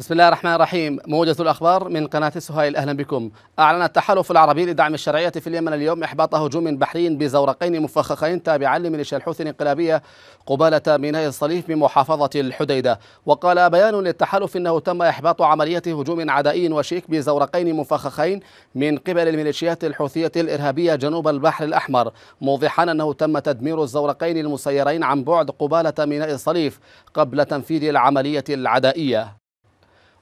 بسم الله الرحمن الرحيم موجة الأخبار من قناة السهيل أهلا بكم أعلن التحالف العربي لدعم الشرعية في اليمن اليوم إحباط هجوم بحري بزورقين مفخخين تابعا لميليشيا الحوثي الانقلابية قبالة ميناء الصليف بمحافظة الحديدة وقال بيان للتحالف أنه تم إحباط عملية هجوم عدائي وشيك بزورقين مفخخين من قبل الميليشيات الحوثية الإرهابية جنوب البحر الأحمر موضحا أنه تم تدمير الزورقين المسيرين عن بعد قبالة ميناء الصليف قبل تنفيذ العملية العدائية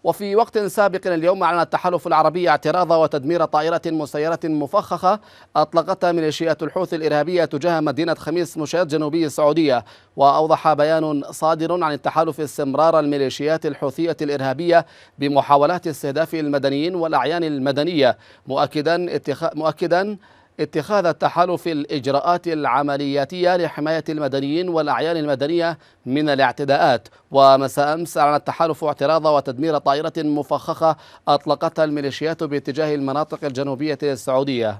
وفي وقت سابق اليوم أعلن التحالف العربي اعتراض وتدمير طائرة مسيرة مفخخة أطلقتها ميليشيات الحوثي الإرهابية تجاه مدينة خميس مشيط جنوبي السعودية وأوضح بيان صادر عن التحالف استمرار الميليشيات الحوثية الإرهابية بمحاولات استهداف المدنيين والأعيان المدنية مؤكدا, اتخ... مؤكدا اتخاذ التحالف الإجراءات العملياتية لحماية المدنيين والأعيان المدنية من الاعتداءات ومساء أمس أعلن التحالف اعتراض وتدمير طائرة مفخخة أطلقتها الميليشيات باتجاه المناطق الجنوبية السعودية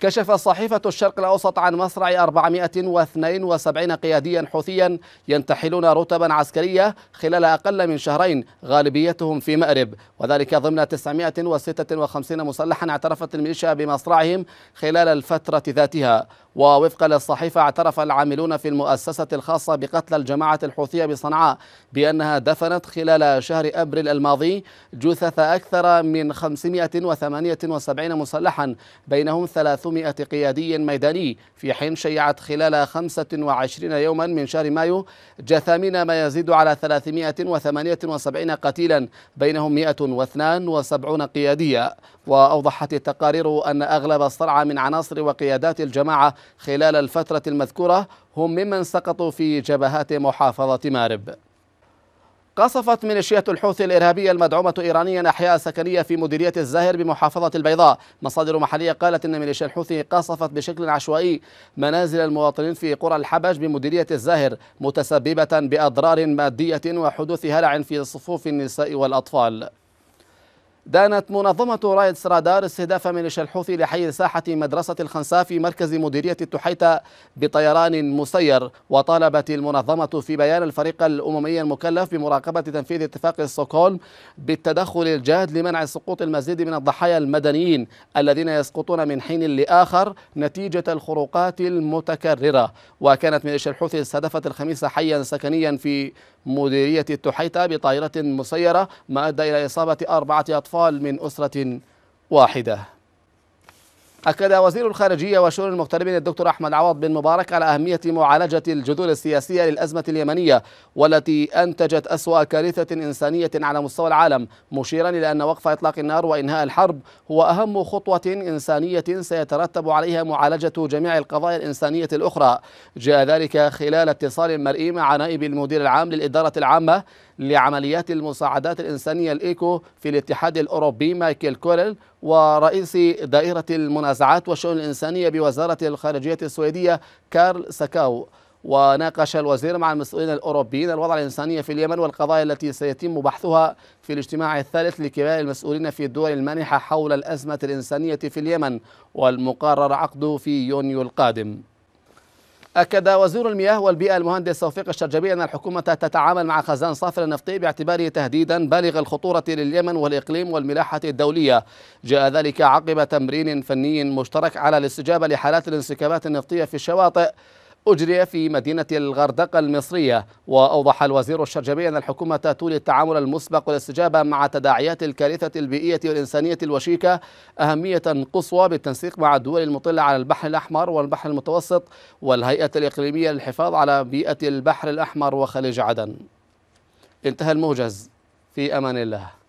كشف صحيفة الشرق الأوسط عن مصرع 472 قياديا حوثيا ينتحلون رتبا عسكرية خلال أقل من شهرين غالبيتهم في مأرب وذلك ضمن 956 مسلحا اعترفت الميليشيا بمصرعهم خلال الفترة ذاتها ووفقا للصحيفة اعترف العاملون في المؤسسة الخاصة بقتل الجماعة الحوثية بصنعاء بأنها دفنت خلال شهر أبريل الماضي جثث أكثر من 578 مسلحا بينهم 30 300 قيادي ميداني في حين شيعت خلال 25 يوما من شهر مايو جثامين ما يزيد على 378 قتيلا بينهم 172 قيادية وأوضحت التقارير أن أغلب الصرع من عناصر وقيادات الجماعة خلال الفترة المذكورة هم ممن سقطوا في جبهات محافظة مارب قصفت ميليشيات الحوثي الإرهابية المدعومة إيرانيا أحياء سكنية في مديرية الزاهر بمحافظة البيضاء مصادر محلية قالت أن ميليشيا الحوثي قصفت بشكل عشوائي منازل المواطنين في قرى الحبش بمديرية الزاهر متسببة بأضرار مادية وحدوث هلع في صفوف النساء والأطفال دانت منظمة رايد سرادار استهداف ميليشيا الحوثي لحي ساحة مدرسة الخنساء في مركز مديرية التحيتة بطيران مسير وطالبت المنظمة في بيان الفريق الأممي المكلف بمراقبة تنفيذ اتفاق ستوكهولم بالتدخل الجاد لمنع سقوط المزيد من الضحايا المدنيين الذين يسقطون من حين لآخر نتيجة الخروقات المتكررة وكانت ميليشيا الحوثي استهدفت الخميس حيا سكنيا في مديرية التحيتة بطائرة مسيرة ما أدى إلى إصابة أربعة أطفال الأطفال من أسرة واحدة أكد وزير الخارجية وشؤون المغتربين الدكتور أحمد عوض بن مبارك على أهمية معالجة الجذور السياسية للأزمة اليمنية والتي أنتجت أسوأ كارثة إنسانية على مستوى العالم مشيرا إلى أن وقف إطلاق النار وإنهاء الحرب هو أهم خطوة إنسانية سيترتب عليها معالجة جميع القضايا الإنسانية الأخرى جاء ذلك خلال اتصال مرئي مع نائب المدير العام للإدارة العامة لعمليات المساعدات الإنسانية الإيكو في الاتحاد الأوروبي مايكل كوريل ورئيس دائرة المنازعات والشؤون الإنسانية بوزارة الخارجية السويدية كارل سكاو وناقش الوزير مع المسؤولين الأوروبيين الوضع الإنساني في اليمن والقضايا التي سيتم بحثها في الاجتماع الثالث لكبار المسؤولين في الدول المانحة حول الأزمة الإنسانية في اليمن والمقرر عقده في يونيو القادم أكد وزير المياه والبيئة المهندس توفيق الشرجبي أن الحكومة تتعامل مع خزان صافر النفطي باعتباره تهديدا بالغ الخطورة لليمن والإقليم والملاحة الدولية جاء ذلك عقب تمرين فني مشترك على الاستجابة لحالات الانسكابات النفطية في الشواطئ أجري في مدينة الغردقة المصرية وأوضح الوزير الشرجبي أن الحكومة تولي التعامل المسبق والاستجابة مع تداعيات الكارثة البيئية والإنسانية الوشيكة أهمية قصوى بالتنسيق مع الدول المطلة على البحر الأحمر والبحر المتوسط والهيئة الإقليمية للحفاظ على بيئة البحر الأحمر وخليج عدن انتهى الموجز في أمان الله